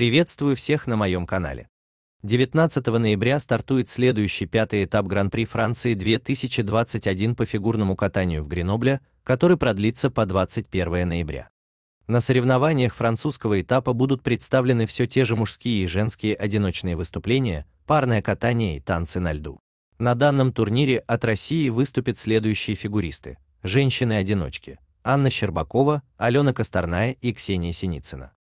Приветствую всех на моем канале. 19 ноября стартует следующий пятый этап Гран-при Франции 2021 по фигурному катанию в Гренобле, который продлится по 21 ноября. На соревнованиях французского этапа будут представлены все те же мужские и женские одиночные выступления, парное катание и танцы на льду. На данном турнире от России выступят следующие фигуристы: женщины-одиночки Анна Щербакова, Алена Косторная и Ксения Синицына.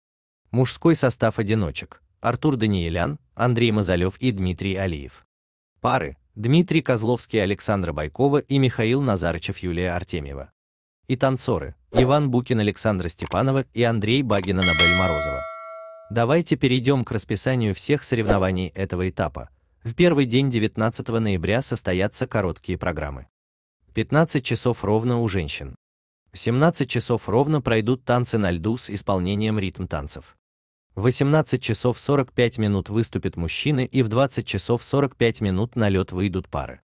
Мужской состав одиночек. Артур Даниелян, Андрей Мазалев и Дмитрий Алиев. Пары. Дмитрий Козловский, Александра Байкова и Михаил Назарычев, Юлия Артемьева. И танцоры. Иван Букин, Александра Степанова и Андрей Багин, Анабель Морозова. Давайте перейдем к расписанию всех соревнований этого этапа. В первый день 19 ноября состоятся короткие программы. 15 часов ровно у женщин. В 17 часов ровно пройдут танцы на льду с исполнением ритм танцев. В 18 часов 45 минут выступят мужчины и в 20 часов 45 минут на лед выйдут пары.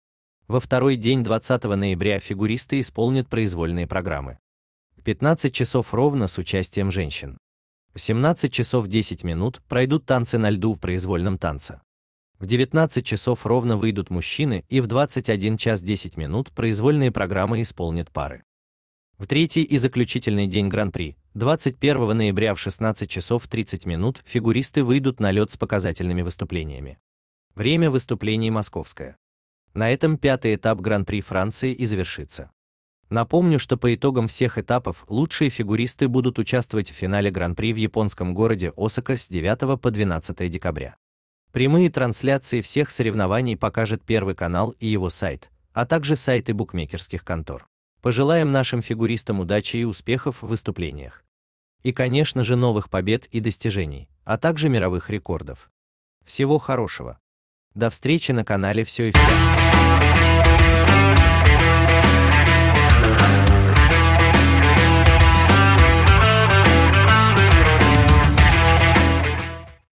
Во второй день 20 ноября фигуристы исполнят произвольные программы. В 15 часов ровно с участием женщин. В 17 часов 10 минут пройдут танцы на льду в произвольном танце. В 19 часов ровно выйдут мужчины и в 21 час 10 минут произвольные программы исполнят пары. В третий и заключительный день Гран-при, 21 ноября в 16 часов 30 минут, фигуристы выйдут на лед с показательными выступлениями. Время выступлений московское. На этом пятый этап Гран-при Франции и завершится. Напомню, что по итогам всех этапов лучшие фигуристы будут участвовать в финале Гран-при в японском городе Осака с 9 по 12 декабря. Прямые трансляции всех соревнований покажет Первый канал и его сайт, а также сайты букмекерских контор. Пожелаем нашим фигуристам удачи и успехов в выступлениях. И, конечно же, новых побед и достижений, а также мировых рекордов. Всего хорошего. До встречи на канале Все и все.